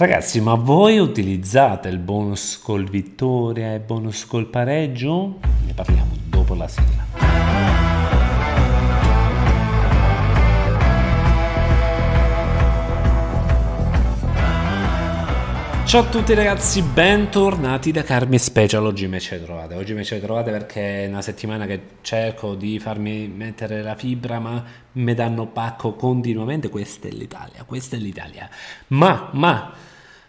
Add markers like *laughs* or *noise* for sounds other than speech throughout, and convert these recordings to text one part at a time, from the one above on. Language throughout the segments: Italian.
Ragazzi, ma voi utilizzate il bonus col vittoria e bonus col pareggio? Ne parliamo dopo la sigla. Ciao a tutti ragazzi, bentornati da Carmi Special. Oggi mi ci trovate. Oggi mi ci trovate perché è una settimana che cerco di farmi mettere la fibra, ma mi danno pacco continuamente. Questa è l'Italia, questa è l'Italia. Ma, ma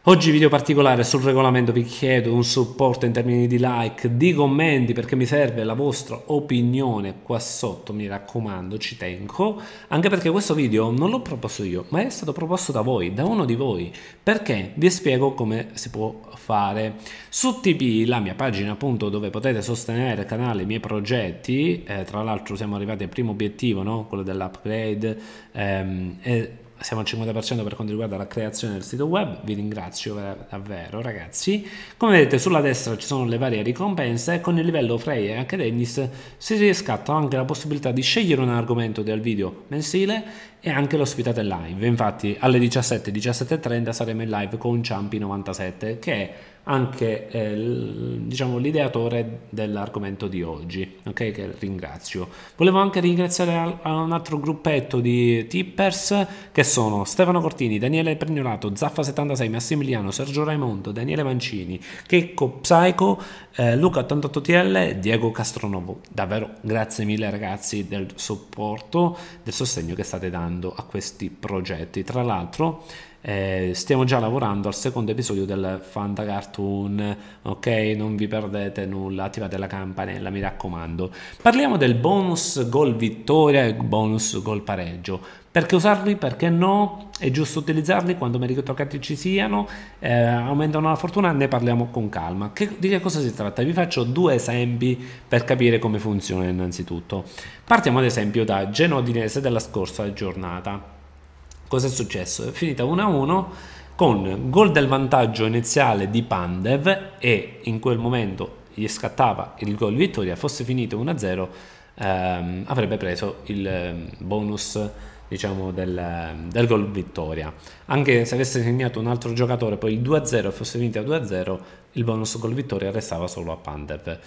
Oggi video particolare sul regolamento, vi chiedo un supporto in termini di like, di commenti perché mi serve la vostra opinione qua sotto, mi raccomando, ci tengo, anche perché questo video non l'ho proposto io, ma è stato proposto da voi, da uno di voi, perché vi spiego come si può fare. Su Tipeee, la mia pagina appunto dove potete sostenere il canale, i miei progetti, eh, tra l'altro siamo arrivati al primo obiettivo, no? quello dell'upgrade, ehm, e siamo al 50% per quanto riguarda la creazione del sito web, vi ringrazio davvero ragazzi. Come vedete sulla destra ci sono le varie ricompense con il livello Frey e anche Dennis si riscatta anche la possibilità di scegliere un argomento del video mensile e anche l'ospitate live. Infatti alle 17, 17.30 saremo in live con Ciampi97 che è anche eh, diciamo, l'ideatore dell'argomento di oggi, okay? che ringrazio. Volevo anche ringraziare a, un altro gruppetto di tippers che sono Stefano Cortini, Daniele Pregnolato, Zaffa76, Massimiliano, Sergio Raimondo, Daniele Mancini, Checco Psycho, eh, Luca88TL, e Diego Castronovo. Davvero grazie mille ragazzi del supporto, del sostegno che state dando lavorando a questi progetti. Tra l'altro eh, stiamo già lavorando al secondo episodio del Fanta Cartoon, ok? Non vi perdete nulla, attivate la campanella, mi raccomando. Parliamo del bonus gol vittoria e bonus gol pareggio. Perché usarli? Perché no? È giusto utilizzarli quando merito toccati ci siano, eh, aumentano la fortuna, ne parliamo con calma. Che, di che cosa si tratta? Vi faccio due esempi per capire come funziona innanzitutto. Partiamo ad esempio da Genodinese della scorsa giornata Cosa è successo? È finita 1-1 con gol del vantaggio iniziale di Pandev e in quel momento gli scattava il gol vittoria, fosse finito 1-0 ehm, avrebbe preso il ehm, bonus diciamo, del, ehm, del, gol vittoria. Anche se avesse segnato un altro giocatore, poi il 2-0 fosse finito a 2-0, il bonus gol vittoria restava solo a Pandev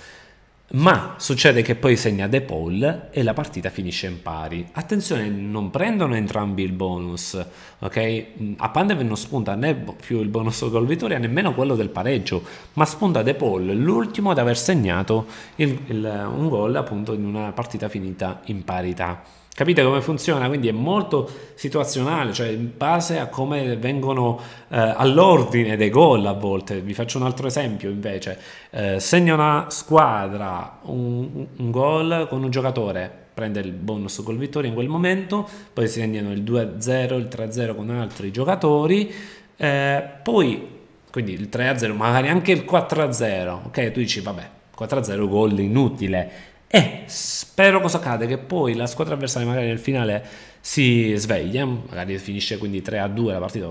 ma succede che poi segna De Paul e la partita finisce in pari. Attenzione, non prendono entrambi il bonus, ok? A Pandev non spunta né più il bonus gol vittoria, nemmeno quello del pareggio, ma spunta De Paul, l'ultimo ad aver segnato il, il, un gol appunto in una partita finita in parità. Capite come funziona? Quindi è molto situazionale, cioè in base a come vengono eh, all'ordine dei gol a volte. Vi faccio un altro esempio invece. Eh, segna una squadra un, un gol con un giocatore, prende il bonus col vittoria in quel momento, poi si segnano il 2-0, il 3-0 con altri giocatori, eh, poi quindi il 3-0, magari anche il 4-0, ok? Tu dici vabbè, 4-0 gol inutile e eh. spero cosa accade, che poi la squadra avversaria magari nel finale si sveglia, magari finisce quindi 3 a 2 la partita,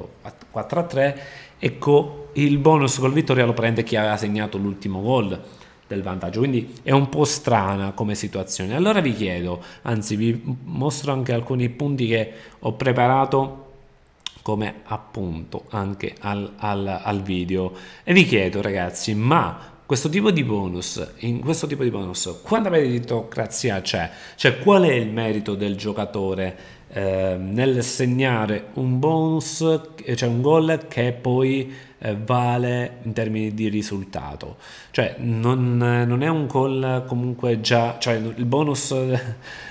4 a 3, ecco il bonus col vittoria lo prende chi aveva segnato l'ultimo gol del vantaggio, quindi è un po' strana come situazione. Allora vi chiedo, anzi vi mostro anche alcuni punti che ho preparato come appunto anche al, al, al video e vi chiedo ragazzi ma questo tipo di bonus, in questo tipo di bonus, quanta meritocrazia c'è? Cioè qual è il merito del giocatore eh, nel segnare un bonus, eh, cioè un gol che poi eh, vale in termini di risultato? Cioè non, eh, non è un gol comunque già, cioè il bonus *laughs*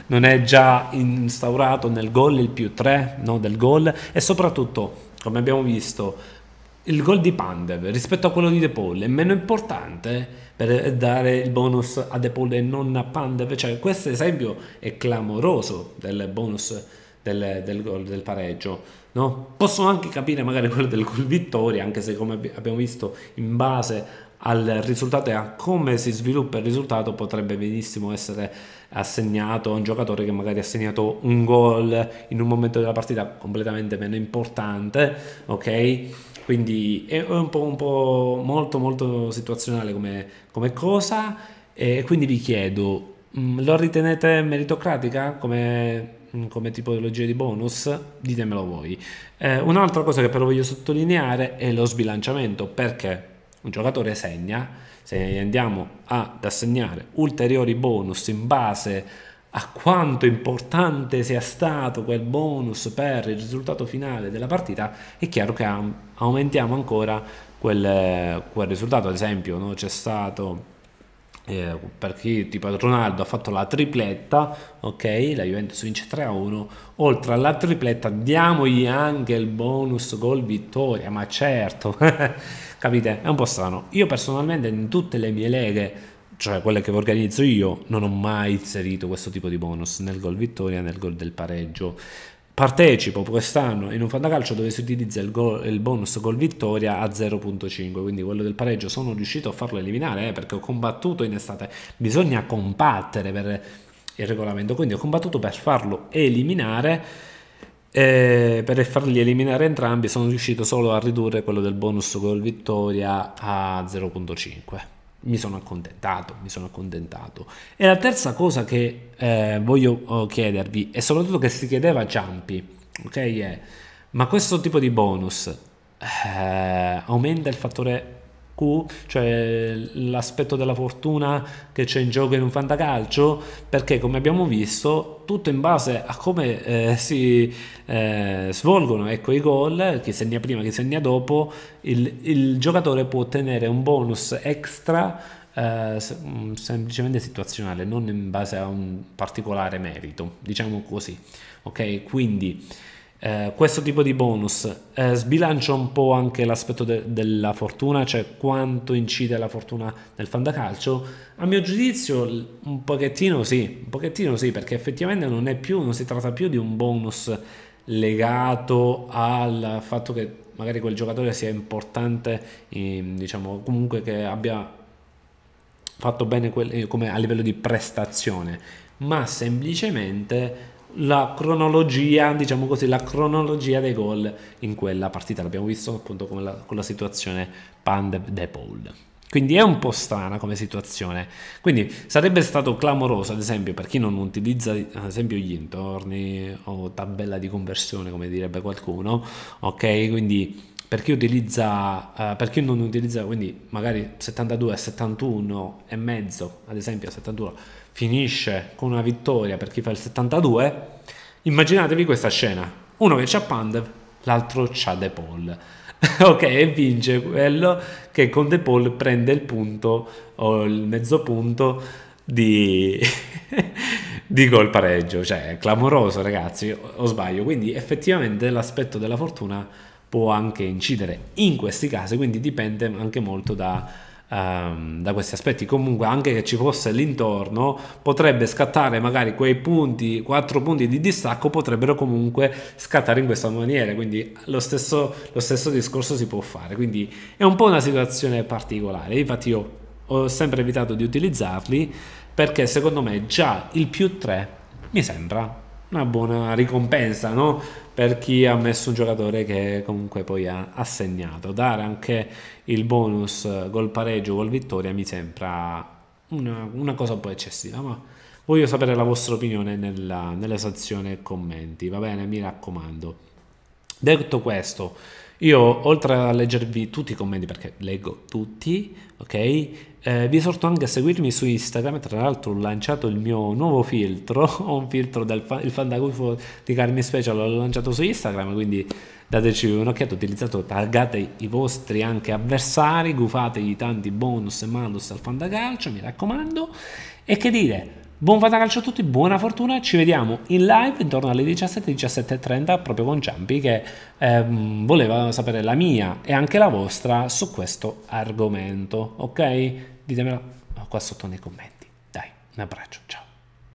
non è già instaurato nel gol il più 3 no, del gol e soprattutto come abbiamo visto il gol di Pandev rispetto a quello di De Paul è meno importante per dare il bonus a De Paul e non a Pandev? Cioè, questo esempio è clamoroso del bonus del, del gol del pareggio. No? Posso anche capire magari quello del gol vittoria, anche se come abbiamo visto in base al risultato e a come si sviluppa il risultato potrebbe benissimo essere assegnato a un giocatore che magari ha segnato un gol in un momento della partita completamente meno importante, ok? Quindi è un po', un po molto, molto situazionale come, come cosa e quindi vi chiedo, mm, lo ritenete meritocratica come mm, come tipologia di bonus? Ditemelo voi. Eh, un'altra cosa che però voglio sottolineare è lo sbilanciamento, perché un giocatore segna, se andiamo ad assegnare ulteriori bonus in base a quanto importante sia stato quel bonus per il risultato finale della partita, è chiaro che aumentiamo ancora quel, quel risultato. Ad esempio, no? c'è stato eh, per chi tipo Ronaldo ha fatto la tripletta, ok? La Juventus vince 3 a 1. Oltre alla tripletta, diamogli anche il bonus gol vittoria, ma certo, *laughs* capite? È un po' strano. Io personalmente, in tutte le mie leghe cioè quelle che organizzo io, non ho mai inserito questo tipo di bonus nel gol vittoria, nel gol del pareggio. Partecipo quest'anno in un fantacalcio dove si utilizza il, gol, il bonus gol vittoria a 0.5, quindi quello del pareggio sono riuscito a farlo eliminare eh, perché ho combattuto in estate. Bisogna combattere per il regolamento, quindi ho combattuto per farlo eliminare. E eh, per farli eliminare entrambi sono riuscito solo a ridurre quello del bonus gol vittoria a 0.5 mi sono accontentato, mi sono accontentato. E la terza cosa che eh, voglio oh, chiedervi, e soprattutto che si chiedeva a Ciampi, ok, è, ma questo tipo di bonus eh, aumenta il fattore cioè l'aspetto della fortuna che c'è in gioco in un fantacalcio, perché come abbiamo visto tutto in base a come eh, si eh, svolgono ecco, i gol, chi segna prima, chi segna dopo, il, il giocatore può ottenere un bonus extra Uh, semplicemente situazionale, non in base a un particolare merito, diciamo così. Ok, quindi eh, questo tipo di bonus eh, sbilancia un po' anche l'aspetto de della fortuna, cioè quanto incide la fortuna nel fantacalcio. A mio giudizio, un pochettino sì, un pochettino sì, perché effettivamente non, più, non si tratta più di un bonus legato al fatto che magari quel giocatore sia importante, ehm, diciamo comunque che abbia fatto bene quel, eh, a livello di prestazione, ma semplicemente la cronologia, diciamo così, la cronologia dei gol in quella partita. L'abbiamo visto appunto con la, con la situazione Pan-De Paul. Quindi è un po' strana come situazione. Quindi sarebbe stato clamoroso, ad esempio, per chi non utilizza ad esempio gli intorni o tabella di conversione, come direbbe qualcuno, ok? Quindi per chi, utilizza, uh, per chi non utilizza, quindi magari 72 a 71 e mezzo, ad esempio 71 finisce con una vittoria per chi fa il 72, immaginatevi questa scena. Uno che c'ha Pandev, l'altro c'ha De Paul. *laughs* ok, e vince quello che con De Paul prende il punto o il mezzo punto di, *laughs* di gol pareggio. Cioè, è clamoroso, ragazzi, o sbaglio. Quindi effettivamente l'aspetto della fortuna può anche incidere in questi casi, quindi dipende anche molto da ehm, da questi aspetti comunque anche che ci fosse l'intorno potrebbe scattare magari quei punti 4 punti di distacco potrebbero comunque scattare in questa maniera quindi lo stesso, lo stesso discorso si può fare quindi è un po' una situazione particolare infatti io ho sempre evitato di utilizzarli perché secondo me già il più 3 mi sembra una buona ricompensa no? per chi ha messo un giocatore che comunque poi ha assegnato. Dare anche il bonus gol pareggio, gol vittoria mi sembra una, una cosa un po' eccessiva, ma voglio sapere la vostra opinione nella, nella sezione commenti, va bene? Mi raccomando. Detto questo, io, oltre a leggervi tutti i commenti, perché leggo tutti, ok? Eh, vi esorto anche a seguirmi su Instagram, tra l'altro ho lanciato il mio nuovo filtro, ho *laughs* un filtro del fa- il fantacufo di Carmi Special, l'ho lanciato su Instagram, quindi dateci un'occhiata, utilizzate, taggate i vostri anche avversari, gufategli tanti bonus e malus al Fandagalcio, mi raccomando. E che dire? Buon calcio a tutti, buona fortuna, ci vediamo in live intorno alle 17, 17.30 proprio con Giampi che ehm, voleva sapere la mia e anche la vostra su questo argomento, ok? Ditemelo qua sotto nei commenti. Dai, un abbraccio, ciao.